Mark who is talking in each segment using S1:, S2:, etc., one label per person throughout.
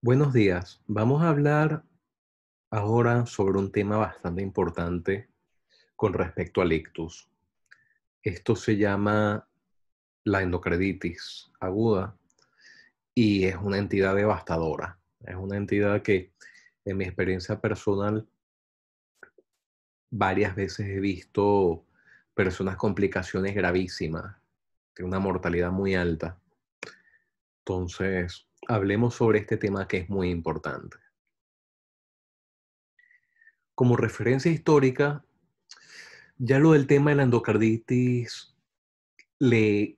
S1: Buenos días. Vamos a hablar ahora sobre un tema bastante importante con respecto al ictus. Esto se llama la endocreditis aguda y es una entidad devastadora. Es una entidad que en mi experiencia personal varias veces he visto personas con complicaciones gravísimas, con una mortalidad muy alta. Entonces, hablemos sobre este tema que es muy importante. Como referencia histórica, ya lo del tema de la endocarditis le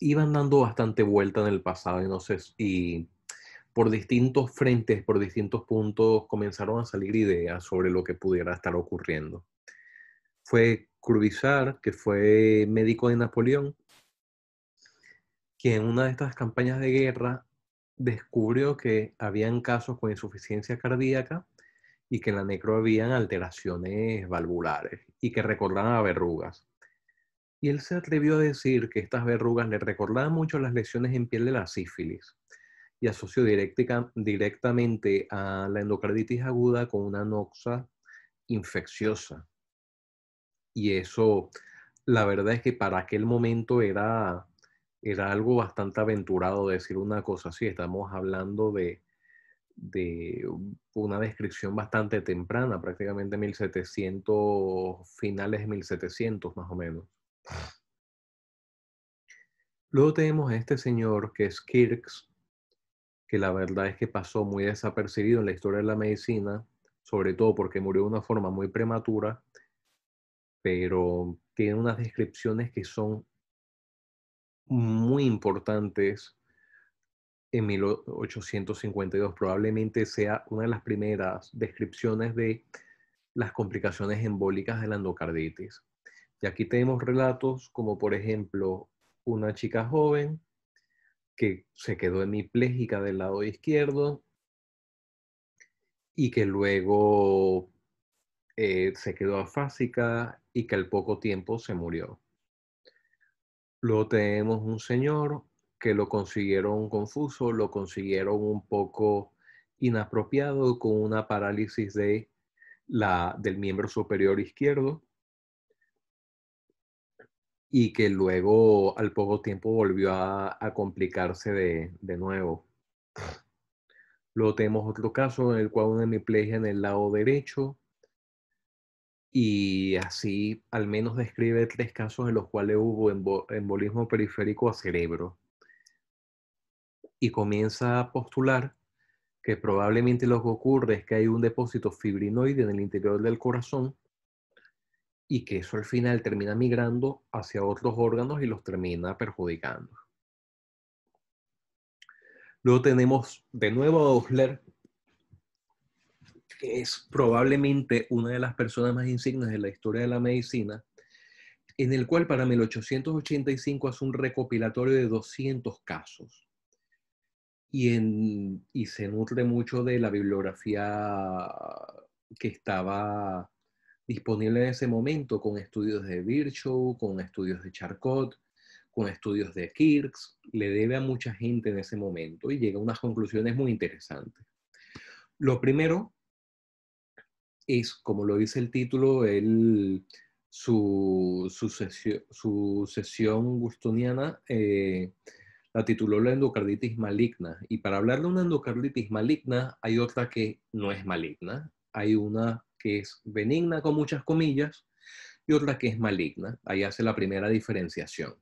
S1: iban dando bastante vuelta en el pasado y, y por distintos frentes, por distintos puntos, comenzaron a salir ideas sobre lo que pudiera estar ocurriendo. Fue Curvisar, que fue médico de Napoleón, que en una de estas campañas de guerra descubrió que habían casos con insuficiencia cardíaca y que en la necro habían alteraciones valvulares y que recordaban a verrugas. Y él se atrevió a decir que estas verrugas le recordaban mucho las lesiones en piel de la sífilis y asoció directamente a la endocarditis aguda con una noxa infecciosa. Y eso, la verdad es que para aquel momento era era algo bastante aventurado decir una cosa así. Estamos hablando de, de una descripción bastante temprana, prácticamente 1700, finales de 1700 más o menos. Luego tenemos a este señor que es Kirks, que la verdad es que pasó muy desapercibido en la historia de la medicina, sobre todo porque murió de una forma muy prematura, pero tiene unas descripciones que son muy importantes en 1852. Probablemente sea una de las primeras descripciones de las complicaciones embólicas de la endocarditis. Y aquí tenemos relatos como, por ejemplo, una chica joven que se quedó hemipléjica del lado izquierdo y que luego eh, se quedó afásica y que al poco tiempo se murió. Luego tenemos un señor que lo consiguieron confuso, lo consiguieron un poco inapropiado con una parálisis de la, del miembro superior izquierdo y que luego al poco tiempo volvió a, complicarse de, de, nuevo. Luego tenemos otro caso en el cual una hemiplegia en el lado derecho y así al menos describe tres casos en los cuales hubo embolismo periférico a cerebro. Y comienza a postular que probablemente lo que ocurre es que hay un depósito fibrinoide en el interior del corazón y que eso al final termina migrando hacia otros órganos y los termina perjudicando. Luego tenemos de nuevo a Osler, que es probablemente una de las personas más insignes de la historia de la medicina, en el cual para 1885 hace un recopilatorio de 200 casos y, en, se nutre mucho de la bibliografía que estaba disponible en ese momento con estudios de Virchow, con estudios de Charcot, con estudios de Kirks, le debe a mucha gente en ese momento y llega a unas conclusiones muy interesantes. Lo primero es, como lo dice el título, su, sesión, gustoniana eh, la tituló la endocarditis maligna. Y para hablar de una endocarditis maligna, hay otra que no es maligna. Hay una que es benigna con muchas comillas y otra que es maligna. Ahí hace la primera diferenciación.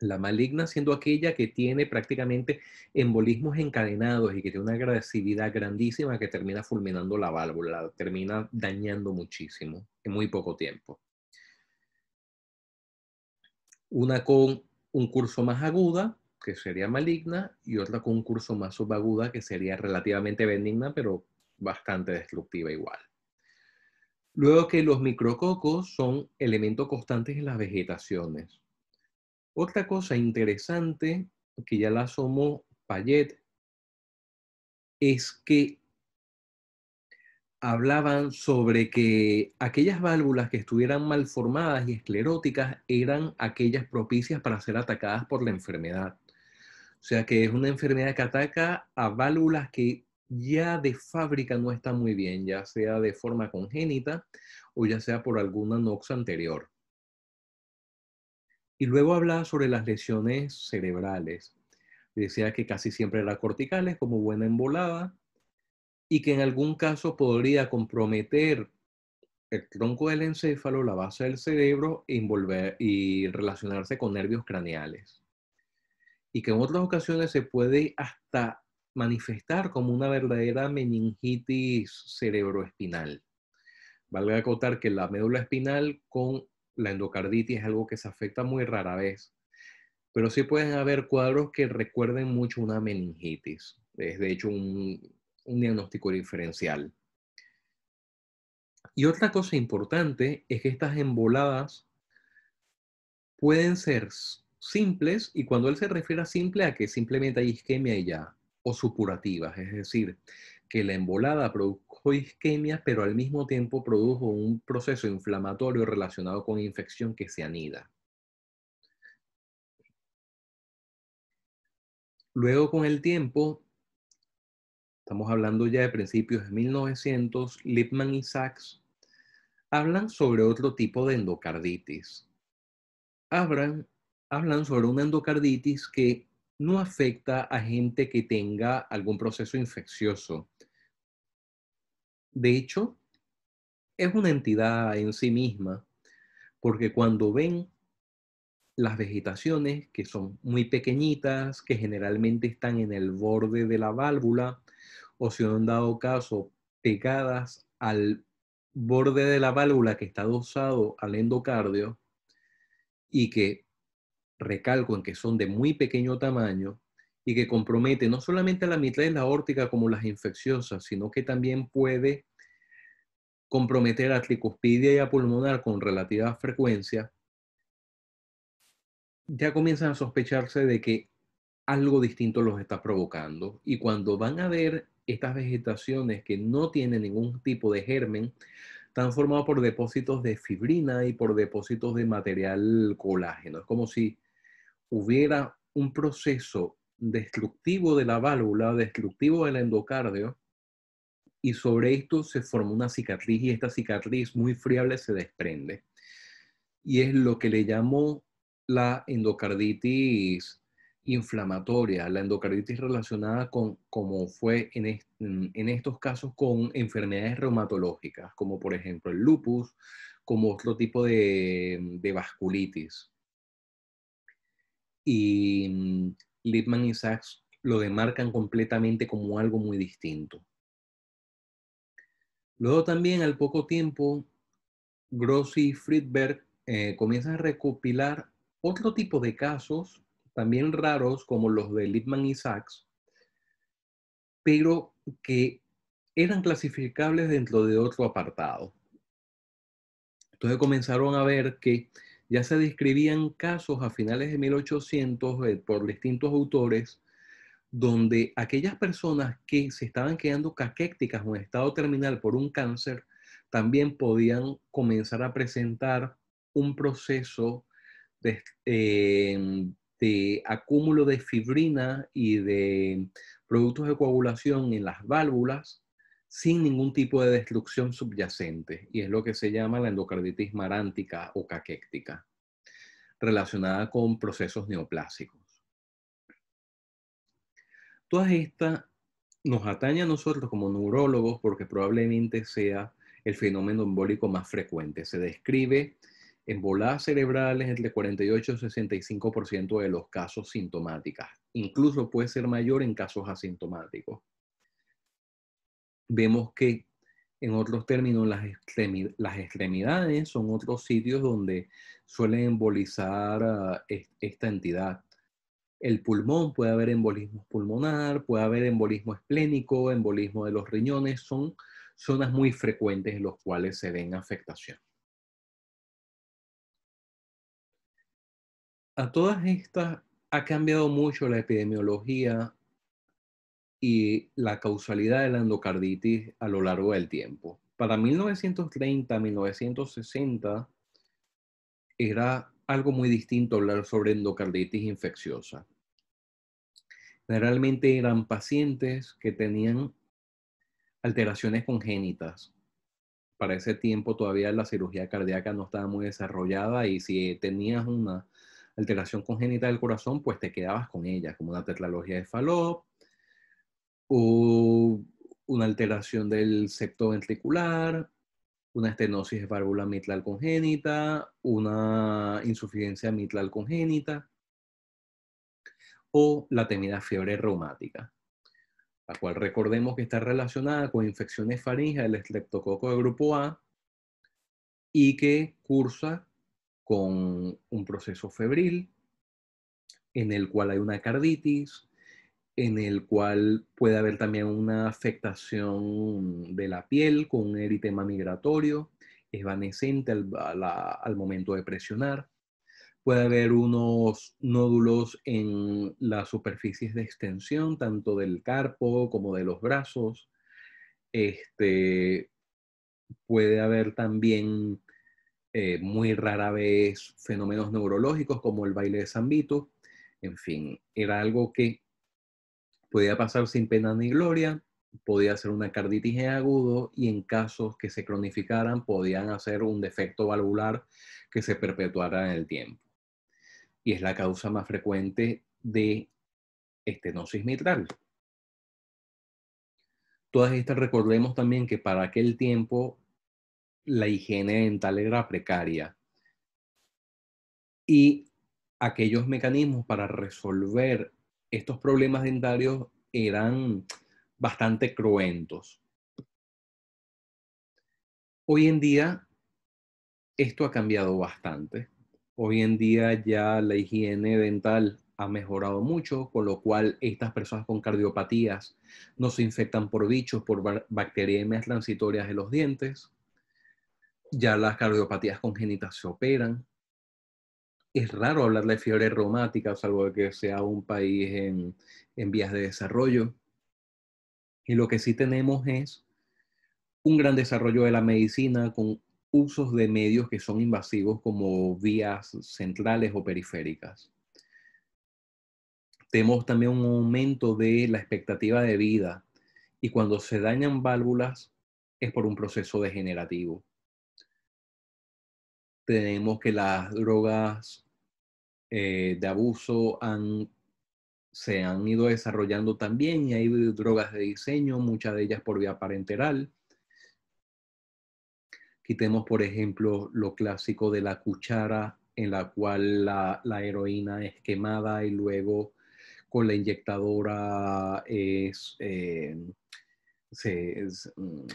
S1: La maligna siendo aquella que tiene prácticamente embolismos encadenados y que tiene una agresividad grandísima que termina fulminando la válvula, termina dañando muchísimo en muy poco tiempo. Una con un curso más aguda, que sería maligna, y otra con un curso más subaguda, que sería relativamente benigna, pero bastante destructiva igual. Luego que los micrococos son elementos constantes en las vegetaciones. Otra cosa interesante que ya la asomó Payet es que hablaban sobre que aquellas válvulas que estuvieran malformadas y escleróticas eran aquellas propicias para ser atacadas por la enfermedad. O sea que es una enfermedad que ataca a válvulas que ya de fábrica no están muy bien, ya sea de forma congénita o ya sea por alguna nox anterior. Y luego hablaba sobre las lesiones cerebrales. Decía que casi siempre eran corticales, como buena embolada, y que en algún caso podría comprometer el tronco del encéfalo, la base del cerebro, e y relacionarse con nervios craneales. Y que en otras ocasiones se puede hasta manifestar como una verdadera meningitis cerebroespinal. Vale acotar que la médula espinal con la endocarditis es algo que se afecta muy rara vez, pero sí pueden haber cuadros que recuerden mucho una meningitis. Es de hecho un, diagnóstico diferencial. Y otra cosa importante es que estas emboladas pueden ser simples, y cuando él se refiere a simple, a que simplemente hay isquemia y ya, o supurativas, es decir, que la embolada produjo isquemia, pero al mismo tiempo produjo un proceso inflamatorio relacionado con infección que se anida. Luego con el tiempo, estamos hablando ya de principios de 1900, Lipman y Sachs hablan sobre otro tipo de endocarditis. Hablan, hablan sobre una endocarditis que no afecta a gente que tenga algún proceso infeccioso. De hecho, es una entidad en sí misma, porque cuando ven las vegetaciones, que son muy pequeñitas, que generalmente están en el borde de la válvula, o si han dado caso, pegadas al borde de la válvula que está adosado al endocardio, y que recalco en que son de muy pequeño tamaño y que compromete no solamente a la mitad de la órtica como las infecciosas, sino que también puede comprometer a tricuspidia y a pulmonar con relativa frecuencia, ya comienzan a sospecharse de que algo distinto los está provocando. Y cuando van a ver estas vegetaciones que no tienen ningún tipo de germen, están formadas por depósitos de fibrina y por depósitos de material colágeno. Es como si hubiera un proceso destructivo de la válvula, destructivo del endocardio, y sobre esto se forma una cicatriz y esta cicatriz muy friable se desprende. Y es lo que le llamo la endocarditis inflamatoria, la endocarditis relacionada con, como fue en, estos casos, con enfermedades reumatológicas, como por ejemplo el lupus, como otro tipo de vasculitis y mm, Lipman y Sachs lo demarcan completamente como algo muy distinto. Luego también al poco tiempo, Grossi y Friedberg eh, comienzan a recopilar otro tipo de casos, también raros como los de Lipman y Sachs, pero que eran clasificables dentro de otro apartado. Entonces comenzaron a ver que ya se describían casos a finales de 1800 eh, por distintos autores donde aquellas personas que se estaban quedando caquécticas o en estado terminal por un cáncer también podían comenzar a presentar un proceso de em, acúmulo de fibrina y de productos de coagulación en las válvulas sin ningún tipo de destrucción subyacente, y es lo que se llama la endocarditis marántica o caquéctica, relacionada con procesos neoplásicos. Toda esta nos atañe a nosotros como neurólogos porque probablemente sea el fenómeno embólico más frecuente. Se describe en voladas cerebrales entre 48 y 65% de los casos sintomáticos. Incluso puede ser mayor en casos asintomáticos vemos que, en otros términos, las, extremidades, son otros sitios donde suele embolizar ah, esta entidad. El pulmón, puede haber embolismo pulmonar, puede haber embolismo esplénico, embolismo de los riñones, son zonas muy frecuentes en las cuales se ven afectación. A todas estas ha cambiado mucho la epidemiología y la causalidad de la endocarditis a lo largo del tiempo. Para 1930, 1960, era algo muy distinto hablar sobre endocarditis infecciosa. Generalmente eran pacientes que tenían alteraciones congénitas. Para ese tiempo todavía la cirugía cardíaca no estaba muy desarrollada y si tenías una alteración congénita del corazón, pues te quedabas con ella, como una tetralogía de Fallot, o una alteración del septo ventricular, una estenosis de válvula mitral congénita, una insuficiencia mitral congénita o la temida fiebre reumática, la cual recordemos que está relacionada con infecciones faríngeas del estreptococo de grupo A y que cursa con un proceso febril en el cual hay una carditis, en el cual puede haber también una afectación de la piel con un eritema migratorio, evanescente al, momento de presionar. Puede haber unos nódulos en las superficies de extensión, tanto del carpo como de los brazos. Este, puede haber también eh, muy rara vez fenómenos neurológicos como el baile de Zambito. En fin, era algo que podía pasar sin pena ni gloria, podía ser una carditis aguda agudo y en casos que se cronificaran podían hacer un defecto valvular que se perpetuara en el tiempo. Y es la causa más frecuente de estenosis mitral. Todas estas recordemos también que para aquel tiempo la higiene dental era precaria y aquellos mecanismos para resolver estos problemas dentarios eran bastante cruentos. Hoy en día, esto ha cambiado bastante. Hoy en día ya la higiene dental ha mejorado mucho, con lo cual estas personas con cardiopatías no se infectan por bichos, por bacterias transitorias de los dientes. Ya las cardiopatías congénitas se operan es raro hablar de fiebre reumática, salvo que sea un país en, en vías de desarrollo. Y lo que sí tenemos es un gran desarrollo de la medicina con usos de medios que son invasivos como vías centrales o periféricas. Tenemos también un aumento de la expectativa de vida y cuando se dañan válvulas es por un proceso degenerativo. Tenemos que las drogas eh, de abuso han, se han ido desarrollando también y hay drogas de diseño, muchas de ellas por vía parenteral. Quitemos, por ejemplo, lo clásico de la cuchara en la cual la, heroína es quemada y luego con la inyectadora eh, se, es, mm,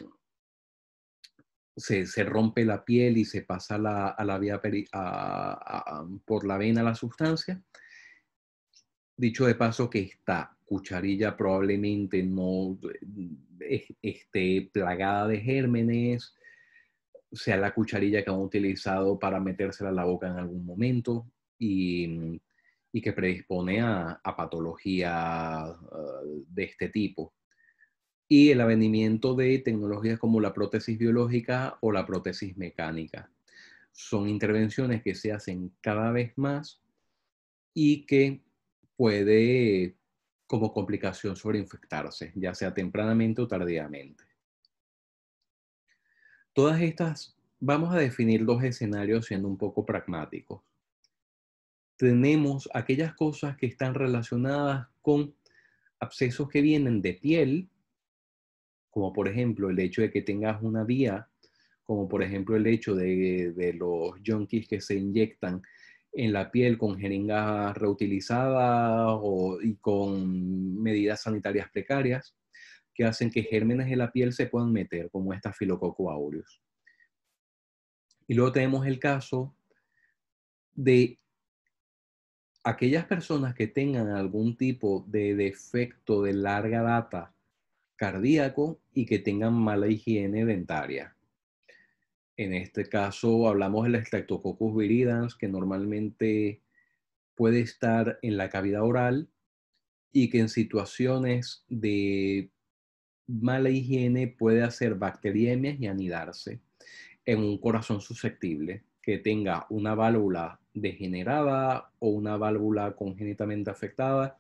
S1: se, rompe la piel y se pasa a la vía por la vena la sustancia. Dicho de paso que esta cucharilla probablemente no esté plagada de gérmenes, sea la cucharilla que han utilizado para metérsela a la boca en algún momento y, que predispone a, patología eh, de este tipo y el avenimiento de tecnologías como la prótesis biológica o la prótesis mecánica. Son intervenciones que se hacen cada vez más y que puede como complicación sobreinfectarse, ya sea tempranamente o tardíamente. Todas estas, vamos a definir dos escenarios siendo un poco pragmáticos. Tenemos aquellas cosas que están relacionadas con abscesos que vienen de piel, como por ejemplo el hecho de que tengas una vía, como por ejemplo el hecho de, de los junkies que se inyectan en la piel con jeringas reutilizadas y con medidas sanitarias precarias que hacen que gérmenes de la piel se puedan meter, como esta Filococo aureus. Y luego tenemos el caso de aquellas personas que tengan algún tipo de defecto de larga data cardíaco y que tengan mala higiene dentaria. En este caso hablamos del Streptococcus viridans, que normalmente puede estar en la cavidad oral y que en situaciones de mala higiene puede hacer bacteriemias y anidarse en un corazón susceptible que tenga una válvula degenerada o una válvula congénitamente afectada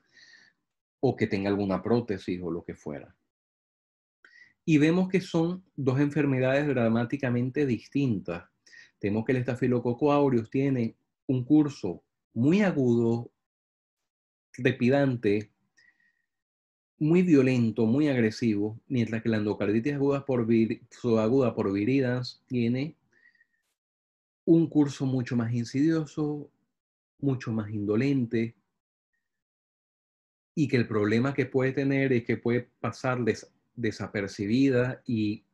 S1: o que tenga alguna prótesis o lo que fuera y vemos que son dos enfermedades dramáticamente distintas. Tenemos que el estafilococo aureus tiene un curso muy agudo, depidante, muy violento, muy agresivo, mientras que la endocarditis aguda por, aguda por viridans tiene un curso mucho más insidioso, mucho más indolente, y que el problema que puede tener es que puede pasarles desapercibida y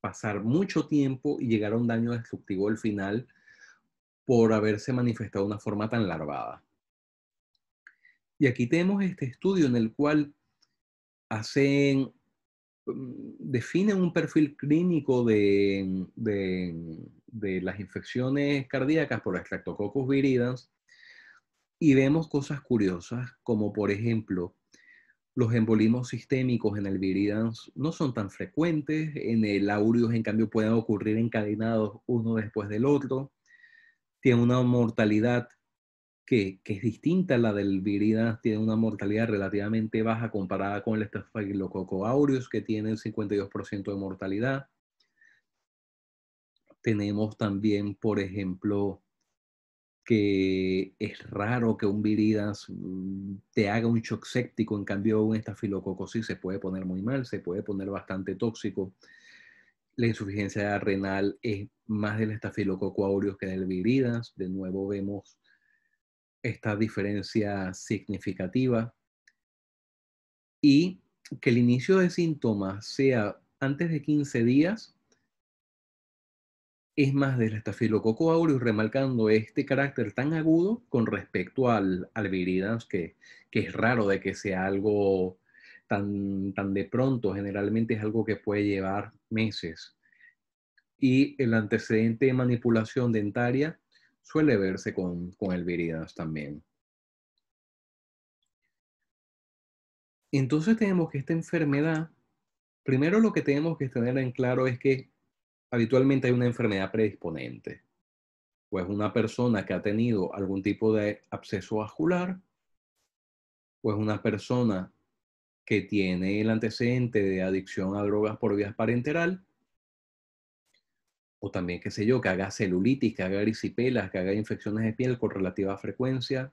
S1: pasar mucho tiempo y llegar a un daño destructivo al final por haberse manifestado de una forma tan larvada. Y aquí tenemos este estudio en el cual hacen, mm, definen un perfil clínico de, las infecciones cardíacas por Streptococcus viridans y vemos cosas curiosas como por ejemplo los embolismos sistémicos en el viridans no son tan frecuentes, en el aureus en cambio pueden ocurrir encadenados uno después del otro. Tiene una mortalidad que, es distinta a la del viridans, tiene una mortalidad relativamente baja comparada con el estafagilococo aureus que tiene el 52% de mortalidad. Tenemos también, por ejemplo, que es raro que un viridas mm, te haga un shock séptico, en cambio un estafilococosis se puede poner muy mal, se puede poner bastante tóxico. La insuficiencia renal es más del estafilococo aureus que del viridas. De nuevo vemos esta diferencia significativa. Y que el inicio de síntomas sea antes de 15 días es más del estafilococo aureus, remarcando este carácter tan agudo con respecto al, al que, que, es raro de que sea algo tan, tan de pronto, generalmente es algo que puede llevar meses. Y el antecedente de manipulación dentaria suele verse con, con el viridans también. Entonces tenemos que esta enfermedad, primero lo que tenemos que tener en claro es que habitualmente hay una enfermedad predisponente. Pues una persona que ha tenido algún tipo de absceso vascular, pues una persona que tiene el antecedente de adicción a drogas por vías parenteral, o también, qué sé yo, que haga celulitis, que haga grisipelas, que haga infecciones de piel con relativa frecuencia,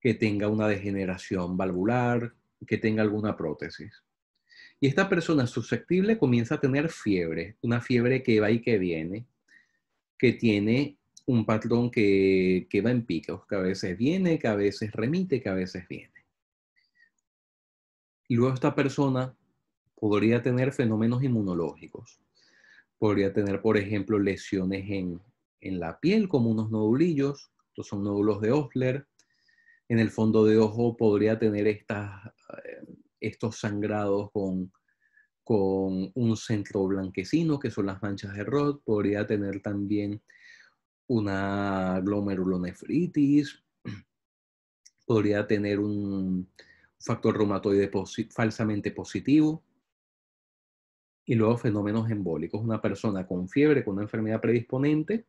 S1: que tenga una degeneración valvular, que tenga alguna prótesis. Y esta persona susceptible comienza a tener fiebre, una fiebre que va y que viene, que tiene un patrón que, que va en picos, que a veces viene, que a veces remite, que a veces viene. Y luego esta persona podría tener fenómenos inmunológicos. Podría tener, por ejemplo, lesiones en, en la piel, como unos nodulillos, estos son nódulos de Osler. En el fondo de ojo podría tener estas eh, estos sangrados con, un centro blanquecino, que son las manchas de Roth, podría tener también una glomerulonefritis, podría tener un factor reumatoide falsamente positivo, y luego fenómenos embólicos. Una persona con fiebre, con una enfermedad predisponente,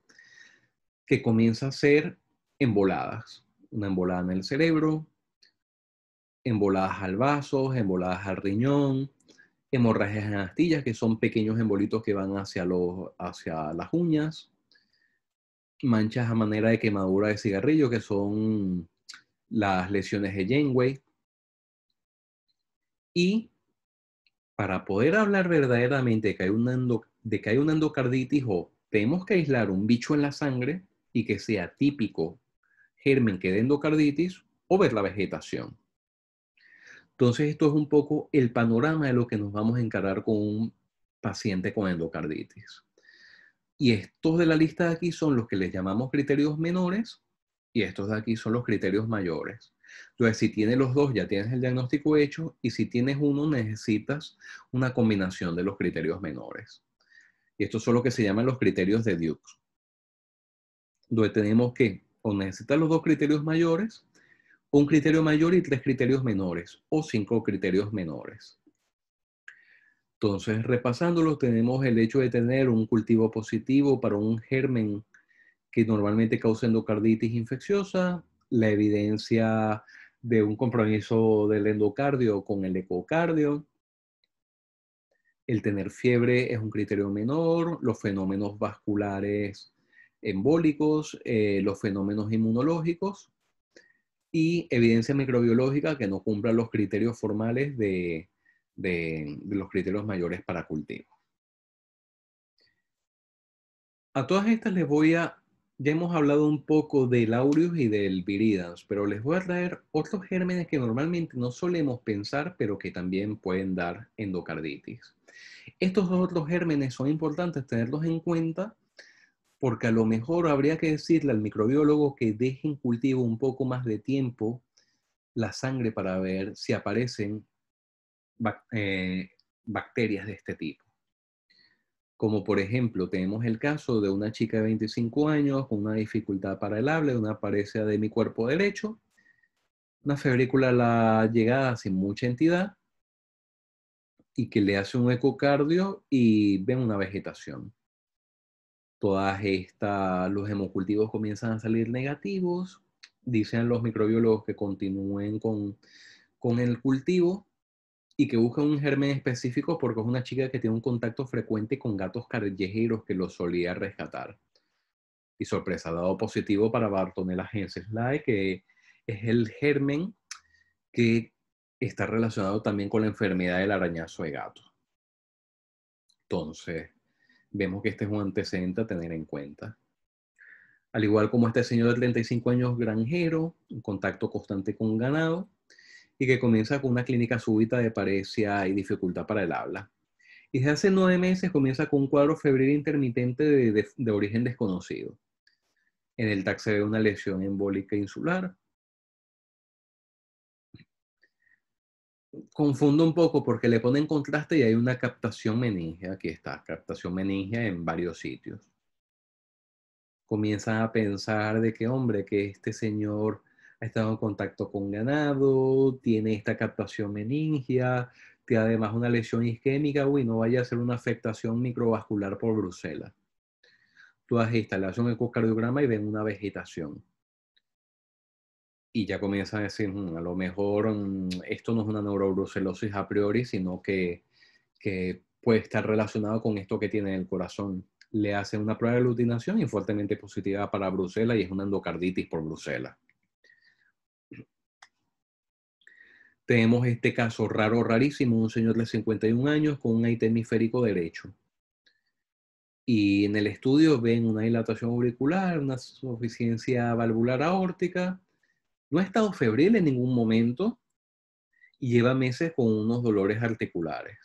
S1: que comienza a ser emboladas. Una embolada en el cerebro, emboladas al vaso, emboladas al riñón, hemorragias en astillas, que son pequeños embolitos que van hacia, hacia las uñas, manchas a manera de quemadura de cigarrillo, que son las lesiones de Janeway. Y para poder hablar verdaderamente de que hay una, de que hay una endocarditis o tenemos que aislar un bicho en la sangre y que sea típico germen que de endocarditis o ver la vegetación. Entonces, esto es un poco el panorama de lo que nos vamos a encarar con un paciente con endocarditis. Y estos de la lista de aquí son los que les llamamos criterios menores y estos de aquí son los criterios mayores. Entonces, si tienes los dos, ya tienes el diagnóstico hecho y si tienes uno, necesitas una combinación de los criterios menores. Y estos son los que se llaman los criterios de Dukes. Entonces, tenemos que o necesitas los dos criterios mayores un criterio mayor y tres criterios menores o cinco criterios menores. Entonces, repasándolos, tenemos el hecho de tener un cultivo positivo para un germen que normalmente causa endocarditis infecciosa, la evidencia de un compromiso del endocardio con el ecocardio, el tener fiebre es un criterio menor, los fenómenos vasculares embólicos, eh, los fenómenos inmunológicos, y evidencia microbiológica que no cumpla los criterios formales de, los criterios mayores para cultivo. A todas estas les voy a, ya hemos hablado un poco del aureus y del viridans, pero les voy a traer otros gérmenes que normalmente no solemos pensar, pero que también pueden dar endocarditis. Estos dos otros gérmenes son importantes tenerlos en cuenta porque a lo mejor habría que decirle al microbiólogo que dejen cultivo un poco más de tiempo la sangre para ver si aparecen eh, bacterias de este tipo. Como por ejemplo, tenemos el caso de una chica de 25 años con una dificultad para el habla, una apariencia de mi cuerpo derecho, una febrícula a la llegada sin mucha entidad y que le hace un ecocardio y ve una vegetación todas estas, los hemocultivos comienzan a salir negativos, dicen los microbiólogos que continúen con, el cultivo y que busquen un germen específico porque es una chica que tiene un contacto frecuente con gatos callejeros que los solía rescatar. Y sorpresa, dado positivo para Bartonella genseslae, que es el germen que está relacionado también con la enfermedad del arañazo de gato. Entonces, vemos que este es un antecedente a tener en cuenta. Al igual como este señor de 35 años granjero, en contacto constante con ganado, y que comienza con una clínica súbita de parecia y dificultad para el habla. Y desde hace nueve meses comienza con un cuadro febril intermitente de, de origen desconocido. En el TAC se ve una lesión embólica insular, confundo un poco porque le ponen contraste y hay una captación meningia. aquí está, captación meningia en varios sitios. Comienzan a pensar de que, hombre, que este señor ha estado en contacto con ganado, tiene esta captación meningia, tiene además una lesión isquémica, uy, no vaya a ser una afectación microvascular por Bruselas. Tú haces instalación ecocardiograma y ven una vegetación y ya comienza a decir, mm, a lo mejor mm, esto no es una neurobrucelosis a priori, sino que, puede estar relacionado con esto que tiene en el corazón. Le hace una prueba de aglutinación y fuertemente positiva para Bruselas y es una endocarditis por Bruselas. Tenemos este caso raro, rarísimo, un señor de 51 años con un AIT hemisférico derecho. Y en el estudio ven una dilatación auricular, una suficiencia valvular aórtica, no ha estado febril en ningún momento y lleva meses con unos dolores articulares.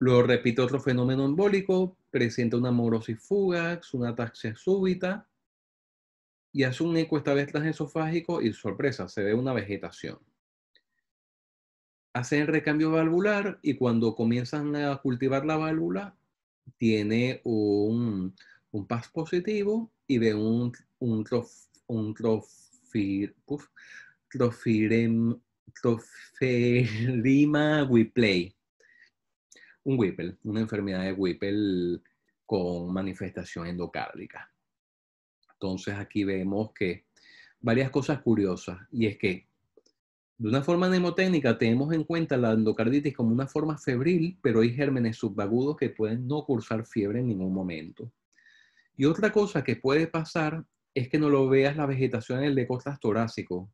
S1: Luego repite otro fenómeno embólico, presenta una morosis fugax, una ataxia súbita y hace un eco esta vez transesofágico y sorpresa, se ve una vegetación. Hacen recambio valvular y cuando comienzan a cultivar la válvula, tiene un, un PAS positivo y ve un, un, un trof, trofir, un Whipple, una enfermedad de Whipple con manifestación endocárdica. Entonces aquí vemos que varias cosas curiosas y es que de una forma mnemotécnica tenemos en cuenta la endocarditis como una forma febril, pero hay gérmenes subagudos que pueden no cursar fiebre en ningún momento. Y otra cosa que puede pasar es que no lo veas la vegetación en el eco torácico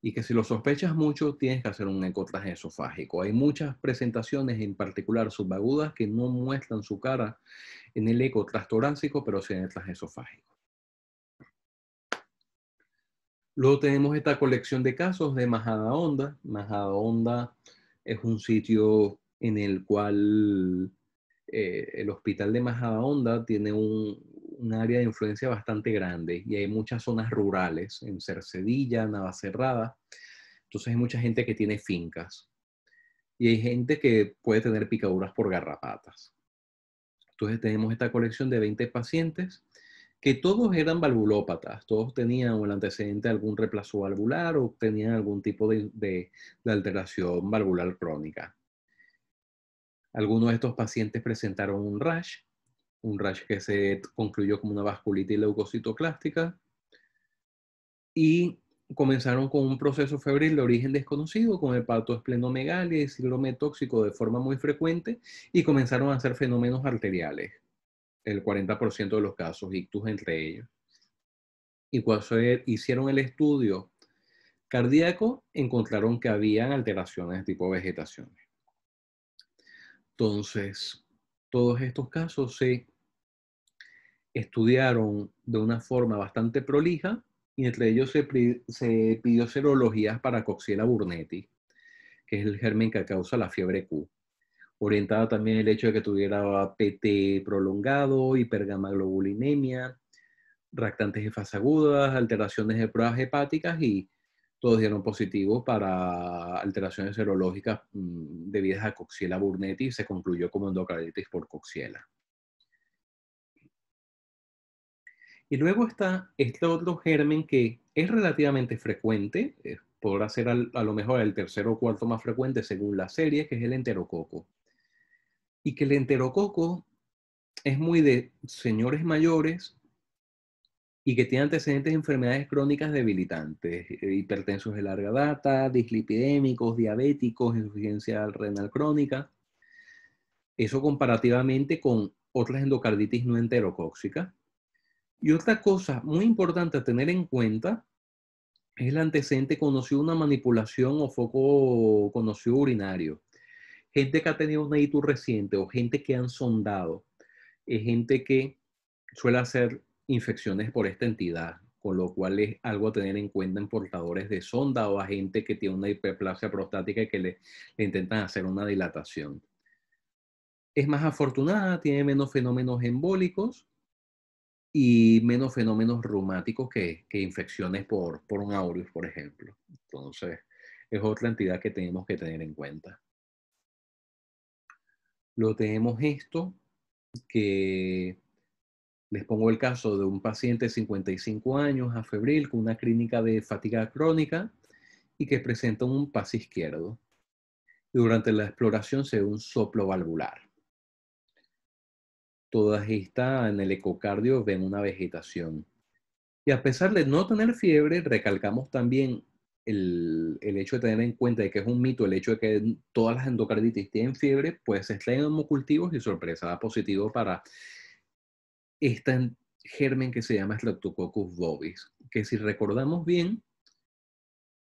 S1: y que si lo sospechas mucho tienes que hacer un ecotraje esofágico. Hay muchas presentaciones, en particular subagudas, que no muestran su cara en el ecotraje torácico, pero sí en el traje esofágico. Luego tenemos esta colección de casos de Majada Onda. Majada Onda es un sitio en el cual eh, el hospital de Majada Onda tiene un, un área de influencia bastante grande y hay muchas zonas rurales en Cercedilla, Navacerrada. Entonces hay mucha gente que tiene fincas y hay gente que puede tener picaduras por garrapatas. Entonces tenemos esta colección de 20 pacientes que todos eran valvulópatas, todos tenían el antecedente de algún reemplazo valvular o tenían algún tipo de, de alteración valvular crónica. Algunos de estos pacientes presentaron un rash un rash que se concluyó como una vasculitis leucocitoclástica. Y comenzaron con un proceso febril de origen desconocido, con hepatoesplenomegalia y síndrome tóxico de forma muy frecuente, y comenzaron a hacer fenómenos arteriales, el 40% de los casos, ictus entre ellos. Y cuando se hicieron el estudio cardíaco, encontraron que habían alteraciones de tipo vegetación. Entonces, todos estos casos se estudiaron de una forma bastante prolija y entre ellos se, pidió serologías para Coxiella burnetti, que es el germen que causa la fiebre Q. Orientada también el hecho de que tuviera PT prolongado, hipergamaglobulinemia, reactantes fase agudas, alteraciones de pruebas hepáticas y todos dieron positivo para alteraciones serológicas mm, debidas a coxiela burnetti y se concluyó como endocarditis por coxiela. Y luego está este otro germen que es relativamente frecuente, podrá ser a lo mejor el tercero o cuarto más frecuente según la serie, que es el enterococo. Y que el enterococo es muy de señores mayores y que tiene antecedentes de enfermedades crónicas debilitantes, eh, hipertensos de larga data, dislipidémicos, diabéticos, insuficiencia renal crónica. Eso comparativamente con otras endocarditis no enterocóxicas. Y otra cosa muy importante a tener en cuenta es el antecedente conocido una manipulación o foco conocido urinario. Gente que ha tenido una ITU reciente o gente que han sondado. Es eh, gente que suele hacer infecciones por esta entidad, con lo cual es algo a tener en cuenta en portadores de sonda o agente que tiene una hiperplasia prostática y que le, intentan hacer una dilatación. Es más afortunada, tiene menos fenómenos embólicos y menos fenómenos reumáticos que, infecciones por, por un aureus, por ejemplo. Entonces, es otra entidad que tenemos que tener en cuenta. Lo tenemos esto, que les pongo el caso de un paciente de 55 años, febril con una clínica de fatiga crónica y que presenta un pase izquierdo. Durante la exploración se ve un soplo valvular. Todas estas en el ecocardio ven una vegetación. Y a pesar de no tener fiebre, recalcamos también el, hecho de tener en cuenta que es un mito el hecho de que todas las endocarditis tienen fiebre, pues se extraen homocultivos y sorpresa da positivo para este germen que se llama Streptococcus bovis, que si recordamos bien,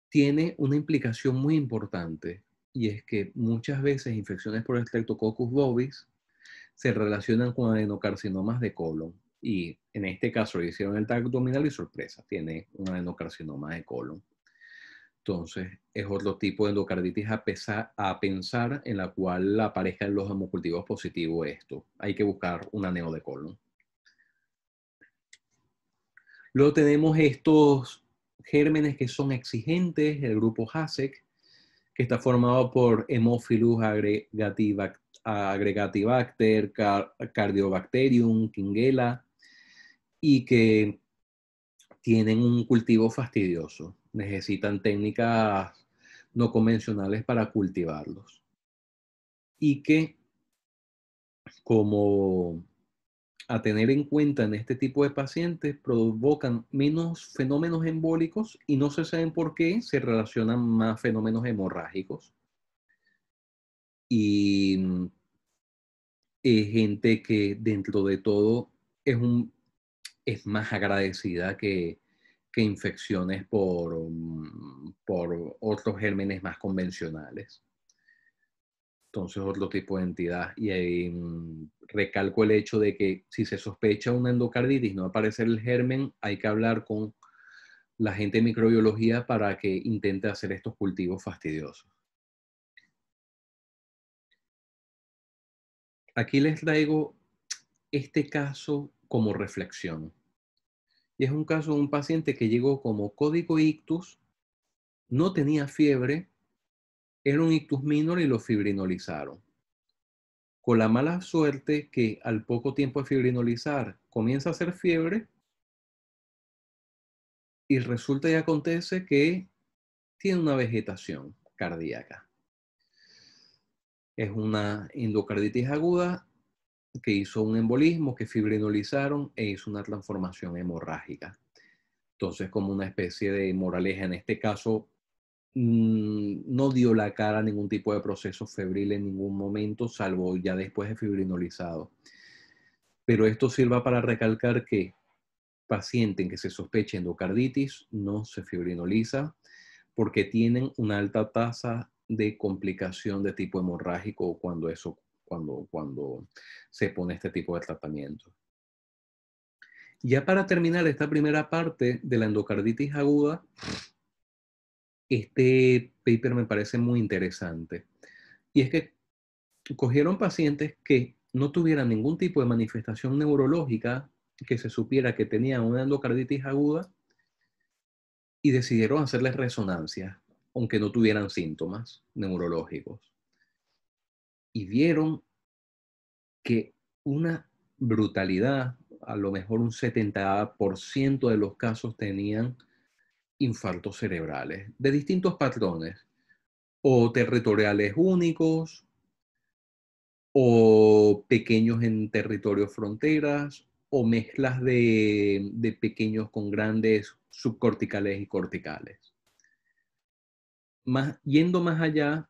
S1: tiene una implicación muy importante y es que muchas veces infecciones por Streptococcus bovis se relacionan con adenocarcinomas de colon y en este caso le hicieron el tag abdominal y sorpresa, tiene un adenocarcinoma de colon. Entonces, es otro tipo de endocarditis a, a pensar en la cual en los hemocultivos positivos esto. Hay que buscar un aneo de colon. Luego tenemos estos gérmenes que son exigentes, el grupo HASEC, que está formado por Hemophilus agregativacter, Cardiobacterium, Kingela, y que tienen un cultivo fastidioso. Necesitan técnicas no convencionales para cultivarlos. Y que como a tener en cuenta en este tipo de pacientes provocan menos fenómenos embólicos y no se saben por qué se relacionan más fenómenos hemorrágicos. Y es eh, gente que dentro de todo es, es más agradecida que, infecciones mm, por otros gérmenes más convencionales entonces otro tipo de entidad. Y ahí mm, recalco el hecho de que si se sospecha una endocarditis, no aparece el germen, hay que hablar con la gente de microbiología para que intente hacer estos cultivos fastidiosos. Aquí les traigo este caso como reflexión. Y es un caso de un paciente que llegó como código ictus, no tenía fiebre, era un ictus minor y lo fibrinolizaron. Con la mala suerte que al poco tiempo de fibrinolizar comienza a hacer fiebre y resulta y acontece que tiene una vegetación cardíaca. Es una endocarditis aguda que hizo un embolismo, que fibrinolizaron e hizo una transformación hemorrágica. Entonces, como una especie de moraleja, en este caso, Mm, no dio la cara a ningún tipo de proceso febril en ningún momento, salvo ya después de fibrinolizado. Pero esto sirva para recalcar que paciente en que se sospeche endocarditis no se fibrinoliza porque tienen una alta tasa de complicación de tipo hemorrágico cuando, eso, cuando, cuando se pone este tipo de tratamiento. Ya para terminar esta primera parte de la endocarditis aguda, este paper me parece muy interesante. Y es que cogieron pacientes que no tuvieran ningún tipo de manifestación neurológica que se supiera que tenían una endocarditis aguda y decidieron hacerles resonancia, aunque no tuvieran síntomas neurológicos. Y vieron que una brutalidad, a lo mejor un 70% de los casos tenían infartos cerebrales de distintos patrones, o territoriales únicos, o pequeños en territorios fronteras, o mezclas de, pequeños con grandes subcorticales y corticales. yendo más allá,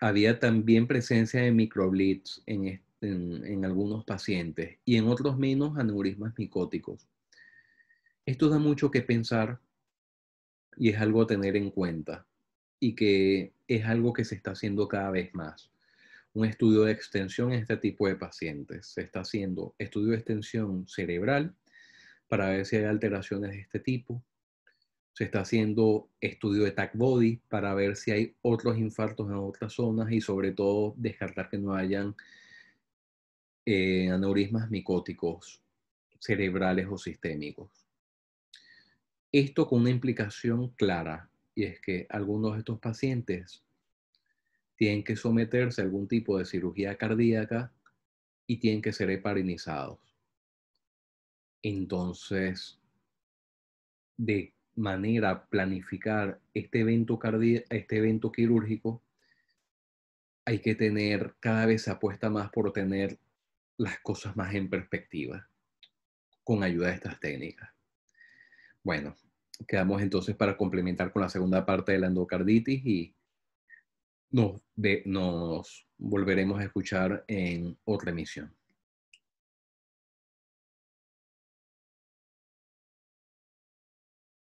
S1: había también presencia de microblitz en, en, algunos pacientes y en otros menos aneurismas micóticos. Esto da mucho que pensar y es algo a tener en cuenta y que es algo que se está haciendo cada vez más. Un estudio de extensión en este tipo de pacientes. Se está haciendo estudio de extensión cerebral para ver si hay alteraciones de este tipo. Se está haciendo estudio de TAC body para ver si hay otros infartos en otras zonas y sobre todo descartar que no hayan eh, aneurismas micóticos cerebrales o sistémicos. Esto con una implicación clara, y es que algunos de estos pacientes tienen que someterse a algún tipo de cirugía cardíaca y tienen que ser heparinizados. Entonces, de manera planificar este evento, este evento quirúrgico, hay que tener, cada vez apuesta más por tener las cosas más en perspectiva con ayuda de estas técnicas. Bueno, quedamos entonces para complementar con la segunda parte de la endocarditis y nos, volveremos a escuchar en otra emisión.